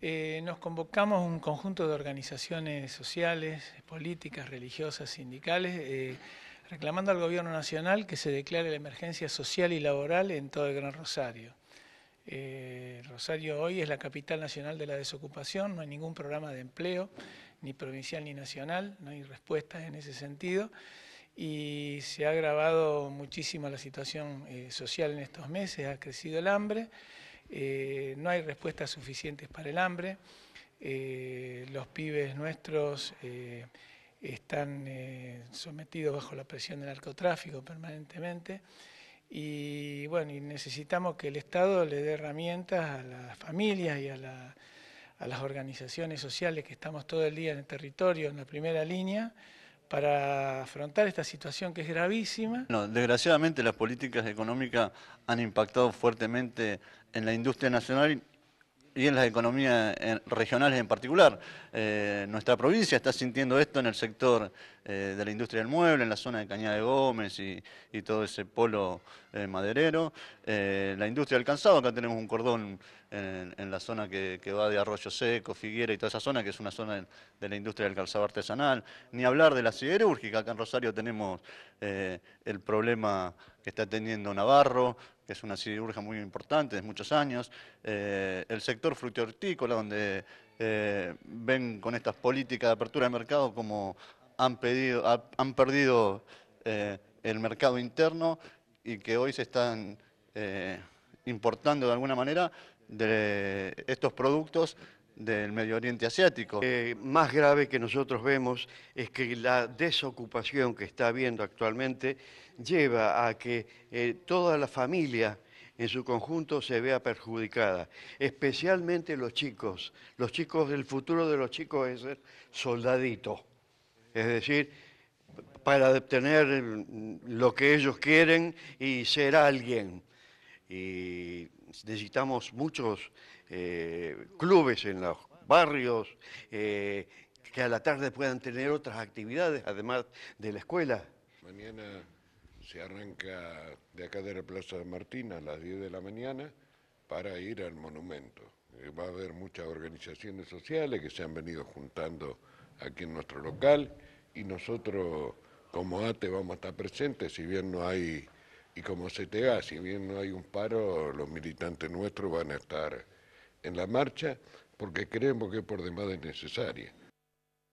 Eh, nos convocamos un conjunto de organizaciones sociales, políticas, religiosas, sindicales, eh, reclamando al Gobierno Nacional que se declare la emergencia social y laboral en todo el Gran Rosario. Eh, Rosario hoy es la capital nacional de la desocupación, no hay ningún programa de empleo, ni provincial ni nacional, no hay respuestas en ese sentido, y se ha agravado muchísimo la situación social en estos meses, ha crecido el hambre, eh, no hay respuestas suficientes para el hambre, eh, los pibes nuestros eh, están sometidos bajo la presión del narcotráfico permanentemente y bueno, necesitamos que el Estado le dé herramientas a las familias y a las organizaciones sociales que estamos todo el día en el territorio, en la primera línea, para afrontar esta situación que es gravísima. No, desgraciadamente las políticas económicas han impactado fuertemente en la industria nacional y en las economías regionales en particular. Eh, nuestra provincia está sintiendo esto en el sector eh, de la industria del mueble, en la zona de Cañada de Gómez y, todo ese polo eh, maderero. la industria del calzado, acá tenemos un cordón en, la zona que, va de Arroyo Seco, Figuera y toda esa zona, que es una zona de la industria del calzado artesanal. Ni hablar de la siderúrgica, acá en Rosario tenemos el problema que está teniendo Navarro, que es una cirugía muy importante de muchos años, eh, el sector fructo-hortícola, donde eh, ven con estas políticas de apertura de mercado como han, perdido eh, el mercado interno y que hoy se están importando de alguna manera de estos productos del Medio Oriente Asiático. Eh, más grave que nosotros vemos es que la desocupación que está habiendo actualmente lleva a que eh, toda la familia en su conjunto se vea perjudicada, especialmente los chicos. Los chicos, el futuro de los chicos es ser soldadito, es decir, para obtener lo que ellos quieren y ser alguien. Y necesitamos muchos eh, clubes en los barrios eh, que a la tarde puedan tener otras actividades además de la escuela. Mañana se arranca de acá de la Plaza de Martín a las 10 de la mañana para ir al monumento. Eh, va a haber muchas organizaciones sociales que se han venido juntando aquí en nuestro local y nosotros como ATE vamos a estar presentes, si bien no hay y como CTA, si bien no hay un paro, los militantes nuestros van a estar en la marcha porque creemos que por demás es necesaria.